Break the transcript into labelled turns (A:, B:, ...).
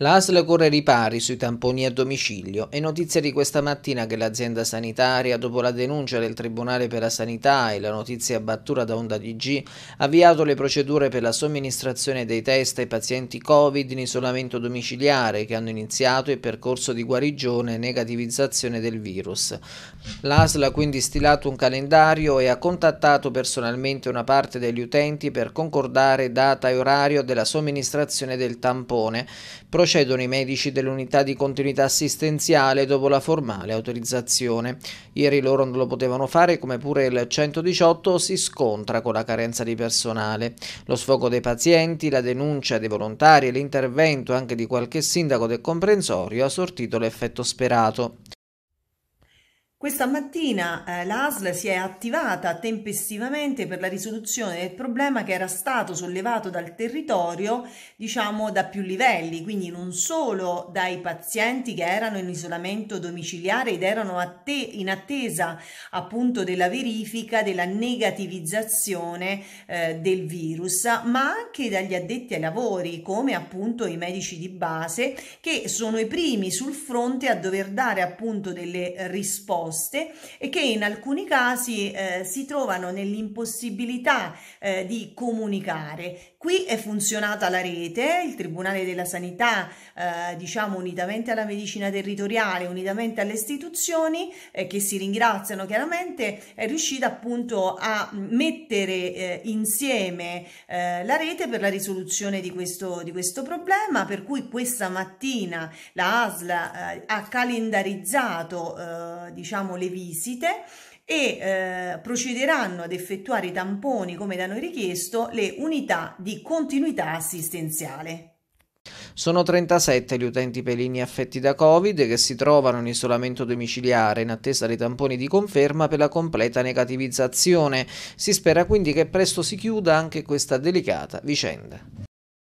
A: L'ASL corre ripari sui tamponi a domicilio. È notizia di questa mattina che l'azienda sanitaria, dopo la denuncia del Tribunale per la Sanità e la notizia battuta da Onda DG, ha avviato le procedure per la somministrazione dei test ai pazienti Covid in isolamento domiciliare che hanno iniziato il percorso di guarigione e negativizzazione del virus. L'ASL ha quindi stilato un calendario e ha contattato personalmente una parte degli utenti per concordare data e orario della somministrazione del tampone, procedono i medici dell'unità di continuità assistenziale dopo la formale autorizzazione. Ieri loro non lo potevano fare come pure il 118 si scontra con la carenza di personale. Lo sfogo dei pazienti, la denuncia dei volontari e l'intervento anche di qualche sindaco del comprensorio ha sortito l'effetto sperato.
B: Questa mattina eh, l'ASL si è attivata tempestivamente per la risoluzione del problema che era stato sollevato dal territorio, diciamo da più livelli, quindi non solo dai pazienti che erano in isolamento domiciliare ed erano atte- in attesa appunto della verifica della negativizzazione eh, del virus, ma anche dagli addetti ai lavori, come appunto i medici di base che sono i primi sul fronte a dover dare appunto delle risposte imposte e che in alcuni casi eh, si trovano nell'impossibilità eh, di comunicare. Qui è funzionata la rete, il Tribunale della Sanità, eh, diciamo unitamente alla medicina territoriale, unitamente alle istituzioni eh, che si ringraziano chiaramente, è riuscita appunto a mettere eh, insieme eh, la rete per la risoluzione di questo, di questo problema, per cui questa mattina la ASL ha calendarizzato diciamo diciamo, le visite e eh, procederanno ad effettuare i tamponi come da noi richiesto le unità di continuità assistenziale.
A: Sono 37 gli utenti pelini affetti da Covid che si trovano in isolamento domiciliare in attesa dei tamponi di conferma per la completa negativizzazione. Si spera quindi che presto si chiuda anche questa delicata vicenda.